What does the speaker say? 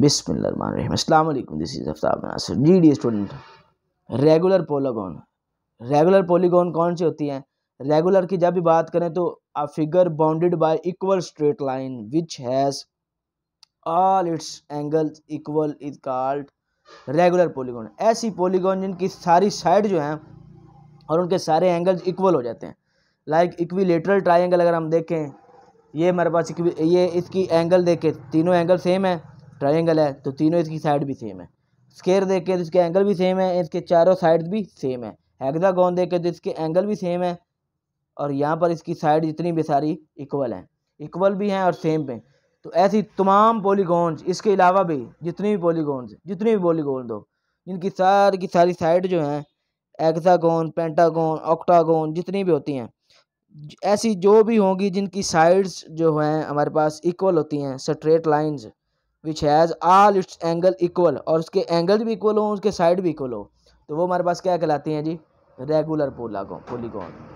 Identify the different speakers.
Speaker 1: बिसमीम this is Aftab Nasir G D student regular polygon regular polygon कौन सी होती हैं रेगुलर की जब भी बात करें तो a figure bounded by equal straight line which has all its angles equal is called regular polygon ऐसी पोलीगोन जिनकी सारी साइड जो हैं और उनके सारे एंगल्स इक्वल हो जाते हैं लाइक इक्विलेटरल ट्राइंगल अगर हम देखें ये हमारे पास ये इसकी एंगल देखें तीनों एंगल सेम है ट्राइंगल है तो तीनों इसकी साइड भी सेम है स्केयर देख के तो इसके एंगल भी सेम है इसके चारों साइड भी सेम है हेक्सागोन देख के तो इसके एंगल भी सेम है और यहाँ पर इसकी साइड जितनी भी सारी इक्वल हैं इक्वल भी हैं और सेम पे तो ऐसी तमाम पोलीगोन्स इसके अलावा भी जितनी भी पोलीगोन्स जितनी भी पोलीगोन दो जिनकी सारी की सारी साइड जो हैं एग्जागोन पेंटागोन ऑक्टागोन जितनी भी होती हैं ऐसी जो भी होंगी जिनकी साइड्स जो हैं हमारे पास इक्वल होती हैं straight lines which has all its angle equal और उसके एंगल भी इक्वल हो उसके साइड भी इक्वल हो तो वो हमारे पास क्या कहलाती हैं जी रेगुलर पोलागो पोलीगोन